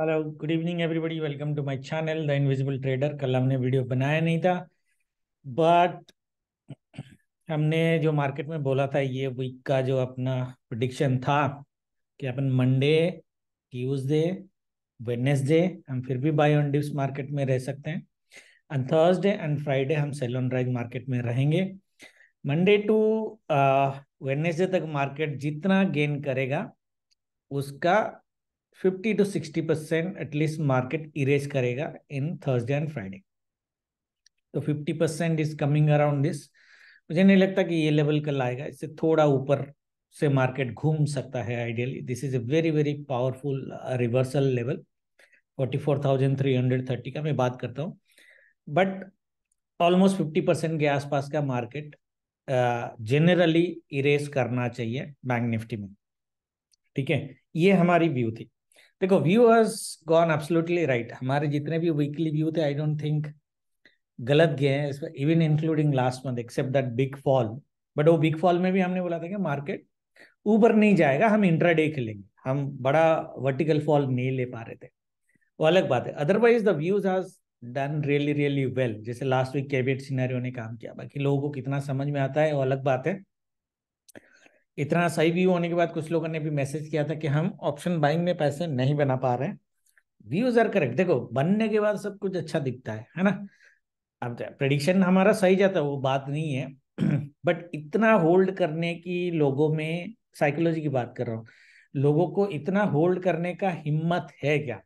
Hello good evening everybody welcome to my channel the invisible trader कल हमने video बनाया नहीं था बट हमने जो मार्केट में बोला था ये वीक का जो अपना प्रडिक्शन था कि अपन मंडे ट्यूजडे वेडनेसडे हम फिर भी बाय ऑन डिप्स मार्केट में रह सकते हैं एंड थर्सडे एंड फ्राइडे हम सेल ऑन राइज मार्केट में रहेंगे मंडे टू वेडनेसडे तक मार्केट जितना गेन करेगा उसका fifty to sixty percent at least market erase करेगा इन थर्सडे एंड फ्राइडे तो fifty percent is coming around this मुझे नहीं लगता कि ये लेवल कल आएगा इससे थोड़ा ऊपर से मार्केट घूम सकता है ideally this is a very very powerful reversal level forty four thousand three hundred thirty का मैं बात करता हूँ बट ऑलमोस्ट फिफ्टी परसेंट के आसपास का मार्केट जनरली इरेज करना चाहिए बैंक निफ्टी में ठीक है ये हमारी व्यू थी देखो व्यू गॉन एब्सोल्युटली राइट हमारे जितने भी वीकली व्यू थे आई डोंट थिंक गलत गए हैं even including last month except that big fall but वो बिग फॉल में भी हमने बोला था कि मार्केट ऊपर नहीं जाएगा हम इंट्रा डे खेलेंगे हम बड़ा वर्टिकल फॉल नहीं ले पा रहे थे वो अलग बात है otherwise the views has done really really well जैसे लास्ट वीक कैबिनेट सीनारियों ने काम किया बाकी लोगों को कितना समझ में आता है वो अलग बात है इतना सही व्यू होने के बाद कुछ लोगों ने भी मैसेज किया था कि हम ऑप्शन बाइंग में पैसे नहीं बना पा रहे व्यूज आर करेक्ट देखो बनने के बाद सब कुछ अच्छा दिखता है है ना अब प्रडिक्शन हमारा सही जाता है वो बात नहीं है बट इतना होल्ड करने की लोगों में साइकोलॉजी की बात कर रहा हूँ लोगों को इतना होल्ड करने का हिम्मत है क्या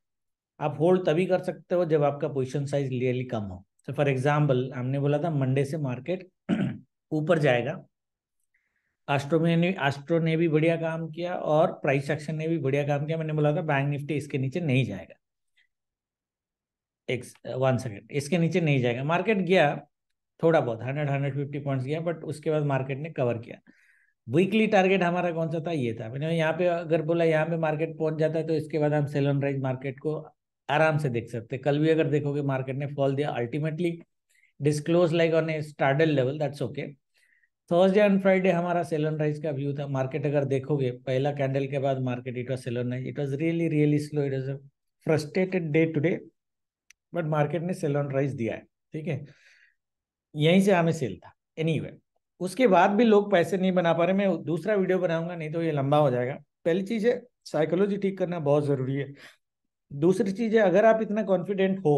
आप होल्ड तभी कर सकते हो जब आपका पोजिशन साइज रियली कम हो तो फॉर एग्जाम्पल हमने बोला था मंडे से मार्केट ऊपर जाएगा एस्ट्रोमे ने एस्ट्रो ने भी बढ़िया काम किया और प्राइस एक्शन ने भी बढ़िया काम किया मैंने बोला था बैंक निफ्टी इसके नीचे नहीं जाएगा एक वन सेकेंड इसके नीचे नहीं जाएगा मार्केट गया थोड़ा बहुत हंड्रेड हंड्रेड फिफ्टी पॉइंट्स गया बट उसके बाद मार्केट ने कवर किया वीकली टारगेट हमारा कौन सा था ये था मैंने यहाँ पे अगर बोला यहाँ पे मार्केट पहुंच जाता है तो इसके बाद हम सेल ऑन राइज मार्केट को आराम से देख सकते कल भी अगर देखोगे मार्केट ने फॉल दिया ultimately disclose like on a startle level that's okay Thursday and Friday हमारा सेलन राइज का व्यू था मार्केट अगर देखोगे पहला कैंडल के बाद market it was sell on rise it was really really slow it was frustrated day to day but market ने sell on rise दिया है ठीक है यहीं से हमें सेल था एनी anyway, उसके बाद भी लोग पैसे नहीं बना पा रहे मैं दूसरा वीडियो बनाऊंगा नहीं तो ये लंबा हो जाएगा पहली चीज़ है साइकोलॉजी ठीक करना बहुत ज़रूरी है दूसरी चीज़ है अगर आप इतना कॉन्फिडेंट हो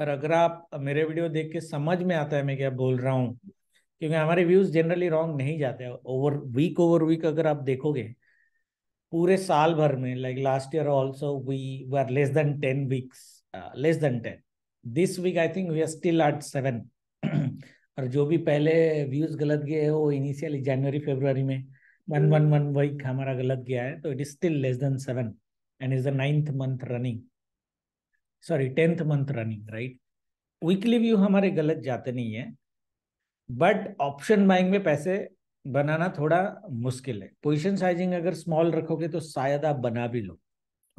और अगर आप मेरे वीडियो देख के समझ में आता है मैं क्या बोल रहा हूँ क्योंकि हमारे व्यूज जनरली रॉन्ग नहीं जाते ओवर वीक ओवर वीक अगर आप देखोगे पूरे साल भर में like last year also we were less than ten weeks less than ten this week I think we are still at seven और जो भी पहले व्यूज गलत गए हैं वो इनिशियली जनवरी फेब्रवरी में वन वन वन वीक हमारा गलत गया है तो it is still less than seven and is the ninth month running sorry tenth month running right weekly view हमारे गलत जाते नहीं है बट ऑप्शन बाइंग में पैसे बनाना थोड़ा मुश्किल है पोजीशन साइजिंग अगर स्मॉल रखोगे तो शायद आप बना भी लो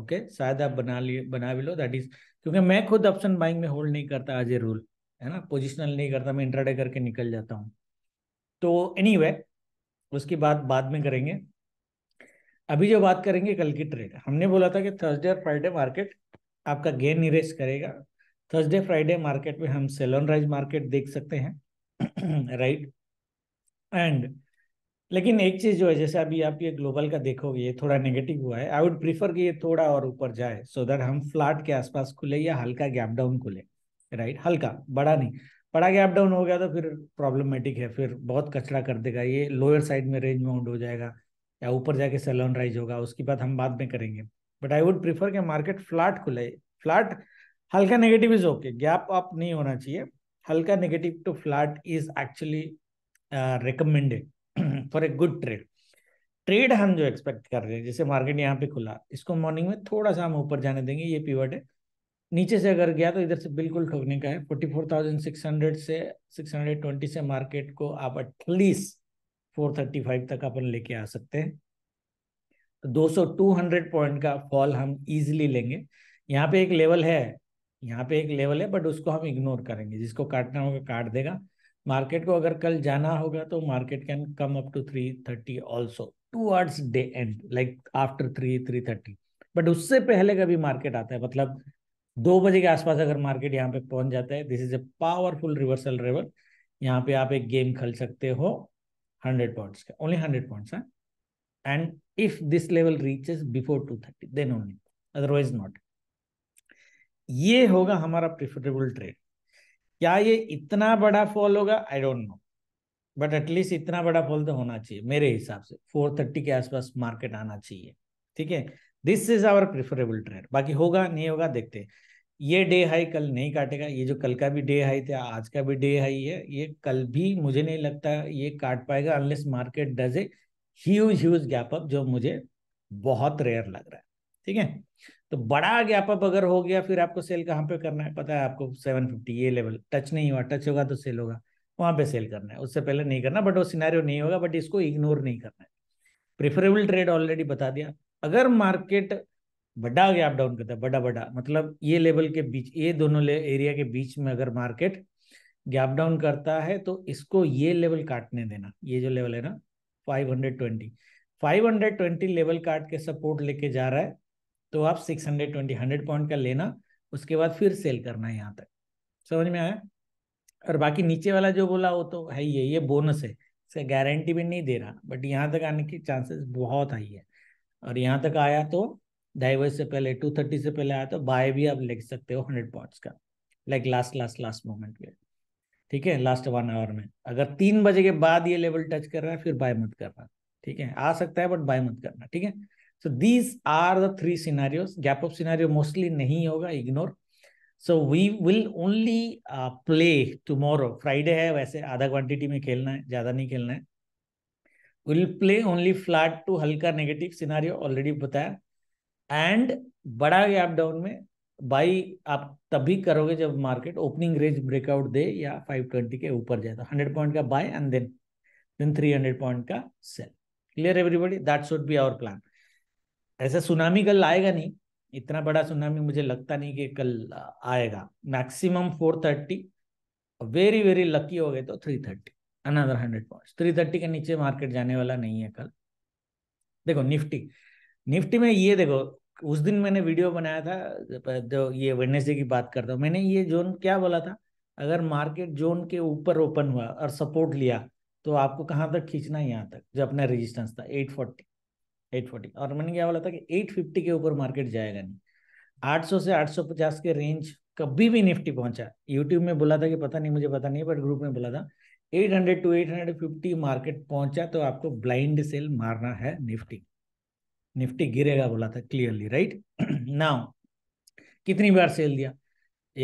ओके शायद आप बना लिए बना भी लो दैट इज क्योंकि मैं खुद ऑप्शन बाइंग में होल्ड नहीं करता एज ए रूल है ना पोजिशनल नहीं करता मैं इंट्राडे करके निकल जाता हूँ तो एनी anyway, उसकी बात बाद में करेंगे अभी जो बात करेंगे कल की ट्रेड हमने बोला था कि थर्सडे और फ्राइडे मार्केट आपका गेन इरेज करेगा थर्सडे फ्राइडे मार्केट में हम सेलोन राइज मार्केट देख सकते हैं राइट एंड लेकिन एक चीज जो है जैसे अभी आप ये ग्लोबल का देखोगे ये थोड़ा नेगेटिव हुआ है आई वुड प्रीफर कि ये थोड़ा और ऊपर जाए सो दैट हम फ्लैट के आसपास खुले या हल्का गैप डाउन खुले राइट हल्का बड़ा नहीं बड़ा गैप डाउन हो गया तो फिर प्रॉब्लमेटिक है फिर बहुत कचरा कर देगा ये लोअर साइड में रेंज माउंड हो जाएगा या ऊपर जाके सेलोन राइज होगा उसके बाद हम बाद में करेंगे बट आई वुड प्रीफर कि मार्केट फ्लैट खुले फ्लैट हल्का negative is okay gap up नहीं होना चाहिए हल्का negative to flat is actually recommended for a good trade trade हम जो एक्सपेक्ट कर रहे हैं जैसे मार्केट यहाँ पे खुला इसको मॉर्निंग में थोड़ा सा हम ऊपर जाने देंगे ये पीवर्ड है नीचे से अगर गया तो इधर से बिल्कुल ठोकने का है forty four thousand six hundred से सिक्स हंड्रेड ट्वेंटी से मार्केट को आप एटलीस्ट फोर थर्टी फाइव तक अपन लेके आ सकते हैं तो टू हंड्रेड पॉइंट का फॉल हम इजिली लेंगे यहाँ पे एक लेवल है यहाँ पे एक लेवल है बट उसको हम इग्नोर करेंगे जिसको काटना होगा काट देगा मार्केट को अगर कल जाना होगा तो market can come up to three thirty also two hours day end like after three three thirty but उससे पहले कभी मार्केट आता है मतलब दो बजे के आसपास अगर मार्केट यहाँ पे पहुंच जाता है this is a powerful reversal level यहाँ पे आप एक गेम खेल सकते हो हंड्रेड पॉइंट्स का ओनली हंड्रेड पॉइंट्स है and if this level reaches before two thirty then only otherwise not ये होगा हमारा प्रिफरेबल ट्रेड क्या ये इतना बड़ा फॉल होगा I don't know but at least इतना बड़ा फॉल तो होना चाहिए मेरे हिसाब से फोर थर्टी के आसपास मार्केट आना चाहिए ठीक है this is our preferable trade बाकी होगा नहीं होगा देखते ये डे हाई कल नहीं काटेगा ये जो कल का भी डे हाई था आज का भी डे हाई है ये कल भी मुझे नहीं लगता ये काट पाएगा unless market does a huge huge gap up जो मुझे बहुत रेयर लग रहा है ठीक है तो बड़ा गैप अप अगर हो गया फिर आपको सेल कहाँ पे करना है पता है आपको सेवन फिफ्टी ये लेवल टच नहीं हुआ टच होगा तो सेल होगा वहां पे सेल करना है उससे पहले नहीं करना बट वो सिनेरियो नहीं होगा बट इसको इग्नोर नहीं करना है प्रिफरेबल ट्रेड ऑलरेडी बता दिया अगर मार्केट बड़ा गैप डाउन करता है बड़ा बड़ा मतलब ये लेवल के बीच ये दोनों एरिया के बीच में अगर मार्केट गैप डाउन करता है तो इसको ये लेवल काटने देना ये जो लेवल है ना 520 520 लेवल काट के सपोर्ट लेके जा रहा है तो आप six hundred twenty hundred point का लेना उसके बाद फिर सेल करना है यहाँ तक समझ में आया और बाकी नीचे वाला जो बोला वो तो है ही है ये बोनस है इसका गारंटी भी नहीं दे रहा बट यहाँ तक आने के चांसेस बहुत हाई है और यहाँ तक आया तो ढाई से पहले टू थर्टी से पहले आया तो बाय भी आप ले सकते हो हंड्रेड पॉइंट्स का like last last last moment पे ठीक है लास्ट वन आवर में अगर तीन बजे के बाद ये लेवल टच कर रहा है फिर बाय मत करना ठीक है आ सकता है बट बाय मत करना ठीक है So these are the three scenarios. Gap up scenario mostly nahi hoga, ignore. so we will only uh, play tomorrow friday hai वैसे आधा क्वांटिटी में खेलना है ज़्यादा नहीं खेलना है will play only flat to हल्का नेगेटिव सिनारियो ऑलरेडी बताया and बड़ा gap down में बाई आप तभी करोगे जब मार्केट ओपनिंग रेंज ब्रेकआउट दे या 520 के ऊपर जाए तो 100 पॉइंट का buy and then then 300 point का sell clear everybody that should be our plan ऐसा सुनामी कल आएगा नहीं इतना बड़ा सुनामी मुझे लगता नहीं कि कल आएगा maximum four thirty very very lucky हो गए तो three thirty another hundred point three thirty के नीचे मार्केट जाने वाला नहीं है कल देखो निफ्टी निफ्टी में ये देखो उस दिन मैंने वीडियो बनाया था जो ये वेडनेसडे की बात करता हूँ मैंने ये जोन क्या बोला था अगर मार्केट जोन के ऊपर ओपन हुआ और सपोर्ट लिया तो आपको कहाँ तक खींचना है यहाँ तक जो अपना रेजिस्टेंस था एट फोर्टी एट फोर्टी और मैंने क्या बोला था कि एट फिफ्टी के ऊपर मार्केट जाएगा नहीं आठ सौ से आठ सौ पचास के रेंज कभी भी निफ्टी पहुंचा यूट्यूब में बोला था कि पता नहीं मुझे पता नहीं बट ग्रुप में बोला था eight hundred to eight hundred fifty market पहुंचा तो आपको ब्लाइंड सेल मारना है निफ्टी निफ्टी गिरेगा बोला था क्लियरली राइट नाउ कितनी बार सेल दिया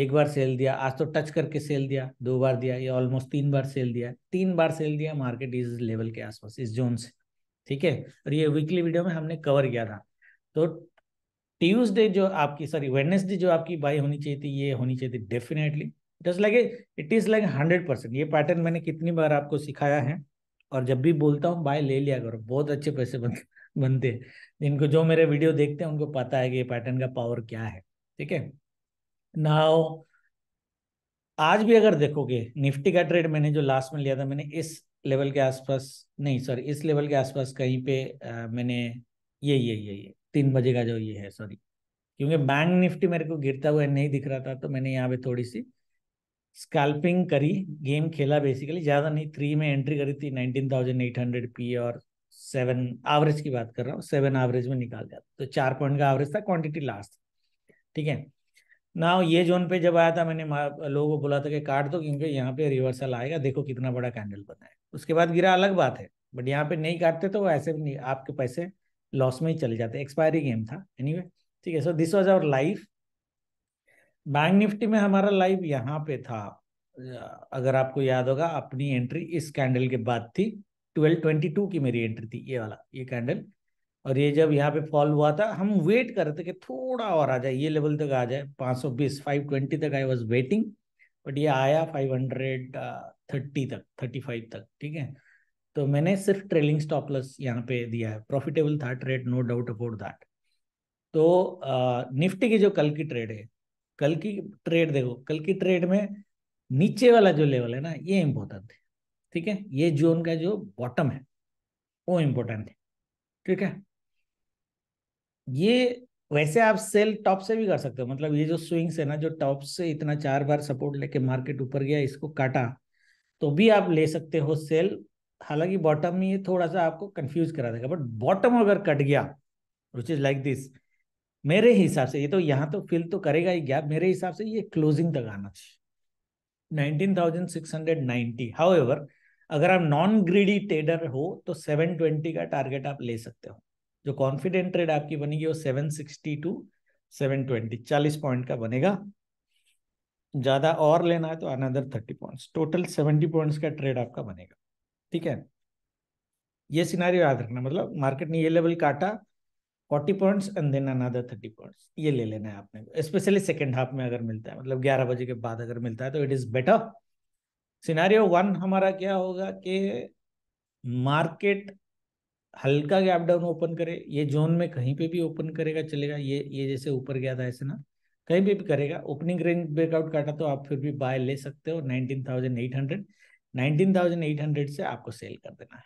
एक बार सेल दिया आज तो टच करके सेल दिया दो बार दिया ये ऑलमोस्ट तीन बार सेल दिया तीन बार सेल दिया मार्केट इस लेवल के आसपास इस जोन से ठीक है और ये वीकली वीडियो में हमने कवर किया था तो ट्यूजडे जो आपकी सॉरी वेडनेसडे जो आपकी बाई होनी चाहिए थी ये होनी चाहिए थी definitely just like it is like hundred percent ये पैटर्न मैंने कितनी बार आपको सिखाया है और जब भी बोलता हूँ बाय ले लिया करो बहुत अच्छे पैसे बन बनते हैं इनको जो मेरे वीडियो देखते हैं उनको पता है कि ये पैटर्न का पावर क्या है ठीक है नाउ आज भी अगर देखोगे निफ्टी का ट्रेड मैंने जो लास्ट में लिया था मैंने इस लेवल के आसपास नहीं सॉरी इस लेवल के आसपास कहीं पे आ, मैंने ये ये ये ये तीन बजे का जो ये है सॉरी क्योंकि बैंक निफ्टी मेरे को गिरता हुआ नहीं दिख रहा था तो मैंने यहाँ पे थोड़ी सी स्कैल्पिंग करी गेम खेला बेसिकली ज़्यादा नहीं थ्री में एंट्री करी थी nineteen thousand eight hundred P और सेवन एवरेज की बात कर रहा हूँ सेवन एवरेज में निकाल दिया तो चार पॉइंट का एवरेज था क्वांटिटी लास्ट ठीक है ना ये जोन पे जब आया था मैंने लोगों को बोला था कि काट दो क्योंकि यहाँ पे रिवर्सल आएगा देखो कितना बड़ा कैंडल बनाएगा उसके बाद गिरा अलग बात है बट यहाँ पे नहीं काटते तो ऐसे भी नहीं आपके पैसे लॉस में ही चले जाते एक्सपायरी गेम था एनी ठीक है so this was our life bank Nifty में हमारा लाइव यहाँ पे था अगर आपको याद होगा अपनी एंट्री इस कैंडल के बाद थी ट्वेल्व ट्वेंटी टू की मेरी एंट्री थी ये वाला ये कैंडल और ये जब यहाँ पे फॉल हुआ था हम वेट कर रहे थे कि थोड़ा और आ जाए ये लेवल तक आ जाए 520 520 तक आई वाज वेटिंग बट ये आया फाइव हंड्रेड थर्टी तक थर्टी फाइव तक ठीक है तो मैंने सिर्फ ट्रेलिंग स्टॉप लॉस यहाँ पे दिया है प्रॉफिटेबल था trade no doubt about that तो निफ्टी uh, की जो कल की ट्रेड है कल की ट्रेड देखो कल की ट्रेड में नीचे वाला जो लेवल है ना ये इम्पोर्टेंट है ठीक है ये जोन का जो बॉटम है वो इम्पोर्टेंट है ठीक है ये वैसे आप सेल टॉप से भी कर सकते हो मतलब ये जो स्विंग्स है ना जो टॉप से इतना चार बार सपोर्ट लेके मार्केट ऊपर गया इसको काटा तो भी आप ले सकते हो सेल हालांकि बॉटम में ये थोड़ा सा आपको कंफ्यूज करा देगा बट बॉटम अगर कट गया विच इज लाइक दिस मेरे हिसाब से ये तो यहाँ तो फिल तो करेगा ही गैप मेरे हिसाब से ये क्लोजिंग तक आना चाहिए nineteen thousand six hundred how अगर आप नॉन ग्रीडी ट्रेडर हो तो सेवन ट्वेंटी का टारगेट आप ले सकते हो जो कॉन्फिडेंट ट्रेड आपकी बनेगी वो seven sixty to seven twenty चालीस पॉइंट का बनेगा ज्यादा और लेना है तो another thirty points total seventy points का ट्रेड आपका बनेगा ठीक है ये सिनारी याद रखना मतलब मार्केट ने ये लेवल काटा forty points and then another thirty points ये ले लेना है आपने स्पेशली सेकेंड हाफ में अगर मिलता है मतलब ग्यारह बजे के बाद अगर मिलता है तो it is better scenario one हमारा क्या होगा कि मार्केट हल्का गैप डाउन ओपन करे ये जोन में कहीं पे भी ओपन करेगा चलेगा ये ये जैसे ऊपर गया था ऐसे ना कहीं पे भी करेगा ओपनिंग रेंज ब्रेकआउट काटा तो आप फिर भी बाय ले सकते हो nineteen thousand eight hundred nineteen thousand eight hundred से आपको सेल कर देना है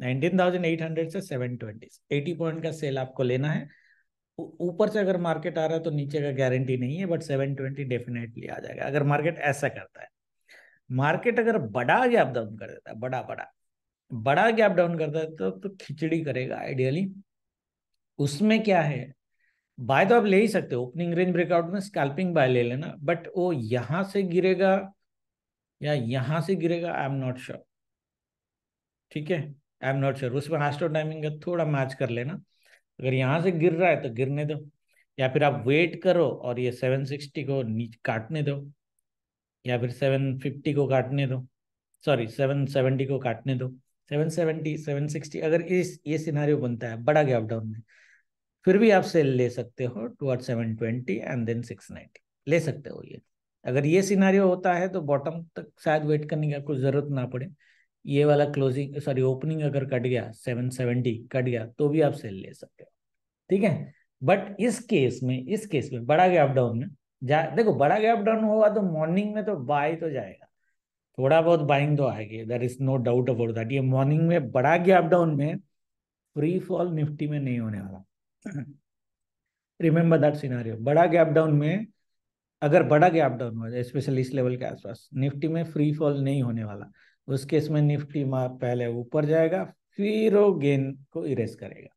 नाइनटीन थाउजेंड एट हंड्रेड से सेवन ट्वेंटी एटी पॉइंट का सेल आपको लेना है ऊपर से अगर मार्केट आ रहा है तो नीचे का गारंटी नहीं है बट सेवन ट्वेंटी डेफिनेटली आ जाएगा अगर मार्केट ऐसा करता है मार्केट अगर बड़ा गैप डाउन कर देता है बड़ा बड़ा बड़ा गैप डाउन करता है तो, तो खिचड़ी करेगा आइडियली उसमें क्या है बाय तो आप ले ही सकते हो ओपनिंग रेंज ब्रेकआउट में स्कैल्पिंग बाय ले लेना बट वो यहां से गिरेगा या यहां से गिरेगा आई एम नॉट श्योर ठीक है आई एम नॉट श्योर उसमें हास्टो टाइमिंग का थोड़ा मैच कर लेना अगर यहाँ से गिर रहा है तो गिरने दो या फिर आप वेट करो और ये सेवन सिक्सटी को नीचे काटने दो या फिर सेवन फिफ्टी को काटने दो सॉरी सेवन सेवेंटी को काटने दो 770 760 अगर इस ये सिनारियो बनता है बड़ा गैप डाउन में फिर भी आप सेल ले सकते हो सेवन 720 एंड देन 690 ले सकते हो ये अगर ये सिनारियो होता है तो बॉटम तक शायद वेट करने की आपको जरूरत ना पड़े ये वाला क्लोजिंग सॉरी ओपनिंग अगर कट गया 770 कट गया तो भी आप सेल ले सकते हो ठीक है बट इस केस में इस केस में बड़ा गैप डाउन में जा देखो बड़ा गैप डाउन होगा तो मॉर्निंग में तो बाय तो जाएगा थोड़ा बहुत बाइंग तो आएगी there is no doubt about that ये मॉर्निंग में बड़ा गैप डाउन में फ्री फॉल निफ्टी में नहीं होने वाला रिमेंबर दैट सिनारियो बड़ा गैप डाउन में अगर बड़ा गैप डाउन जाए स्पेशली इस लेवल के आसपास निफ्टी में फ्री फॉल नहीं होने वाला उस केस में निफ्टी पहले ऊपर जाएगा फिर वो गेन को इरेज करेगा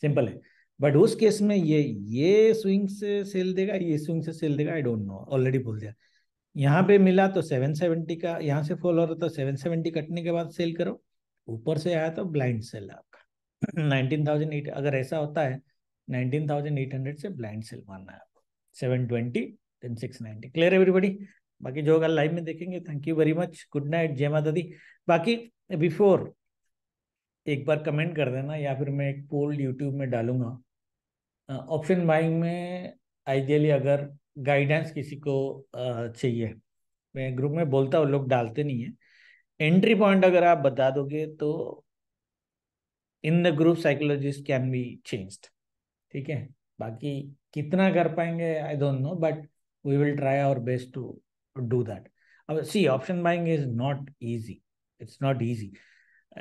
सिंपल है बट उस केस में ये ये स्विंग से सेल देगा ये स्विंग से सेल देगा आई डोंट नो ऑलरेडी भूल दिया यहाँ पे मिला तो 770 का यहाँ से फॉल हो रहा था 770 कटने के बाद सेल करो ऊपर से आया तो ब्लाइंड सेल आपका 19,800 अगर ऐसा होता है 19,800 से ब्लाइंड सेल मानना है आपको 720 देन नाइनटी क्लियर एवरीबडी बाकी जो अगर लाइव में देखेंगे thank you very much good night जय माता दी बाकी बिफोर एक बार कमेंट कर देना या फिर मैं एक पोल यूट्यूब में डालूंगा ऑप्शन बाइंग में आइडियली अगर गाइडेंस किसी को चाहिए मैं ग्रुप में बोलता हूँ लोग डालते नहीं है एंट्री पॉइंट अगर आप बता दोगे तो in the group psychologist can be changed ठीक है बाकी कितना कर पाएंगे I don't know but we will try our best to do that अब see option buying is not easy it's not easy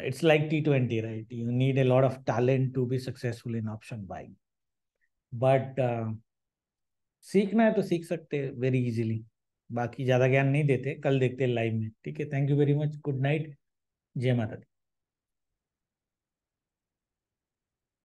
it's like T twenty right you need a lot of talent to be successful in option buying but सीखना है तो सीख सकते हैं very easily बाकी ज़्यादा ज्ञान नहीं देते कल देखते हैं लाइव में ठीक है thank you very much good night जय माता दी